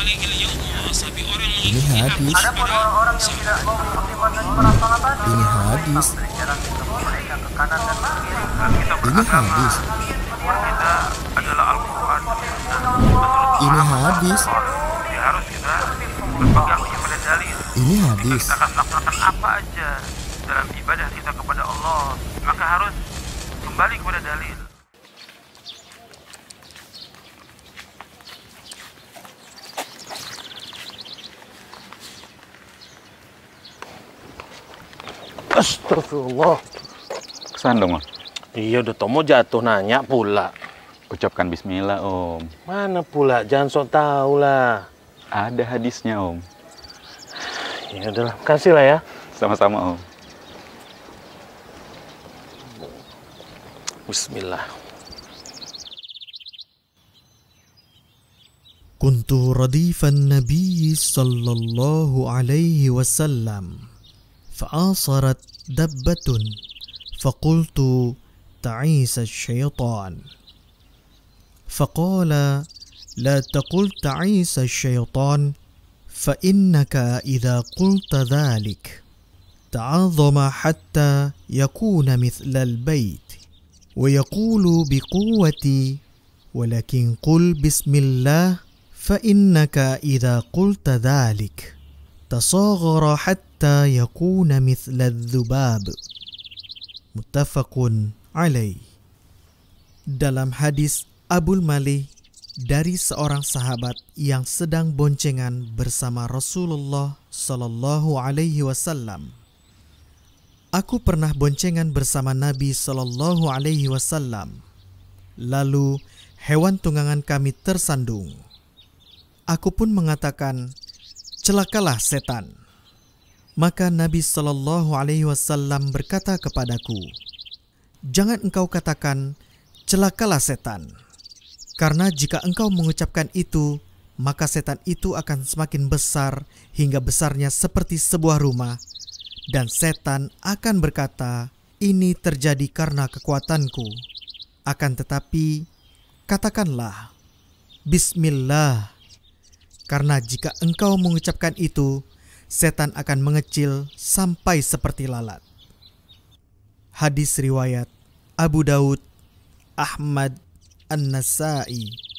Ini hadis. Ini hadis. Ini hadis. Ini hadis. Ini hadis. Kita akan apa aja dalam ibadah kita kepada Allah, maka harus kembali kepada dalil. Astagfirullah. Kesandung, Om. Iya, udah Tomo jatuh nanya pula. Ucapkan bismillah, Om. Mana pula? Jangan sok tahu lah. Ada hadisnya, Om. Ya udah kasih lah ya. Sama-sama, Om. Bismillah. Kuntu radifan Nabi sallallahu alaihi wasallam. فآصرت دبة فقلت تعيس الشيطان فقال لا تقل تعيس الشيطان فإنك إذا قلت ذلك تعظم حتى يكون مثل البيت ويقول بقوتي ولكن قل بسم الله فإنك إذا قلت ذلك تصاغر حتى يكون مثل الذباب متفق عليه dalam hadis Abul Malik dari seorang sahabat yang sedang boncengan bersama Rasulullah Shallallahu Alaihi Wasallam. Aku pernah boncengan bersama Nabi Shallallahu Alaihi Wasallam. Lalu hewan tunggangan kami tersandung. Aku pun mengatakan, celakalah setan. Maka Nabi Shallallahu Alaihi Wasallam berkata kepadaku, jangan engkau katakan celakalah setan, karena jika engkau mengucapkan itu, maka setan itu akan semakin besar hingga besarnya seperti sebuah rumah, dan setan akan berkata, ini terjadi karena kekuatanku. Akan tetapi, katakanlah, Bismillah karena jika engkau mengucapkan itu, setan akan mengecil sampai seperti lalat. Hadis riwayat Abu Daud, Ahmad, An-Nasai,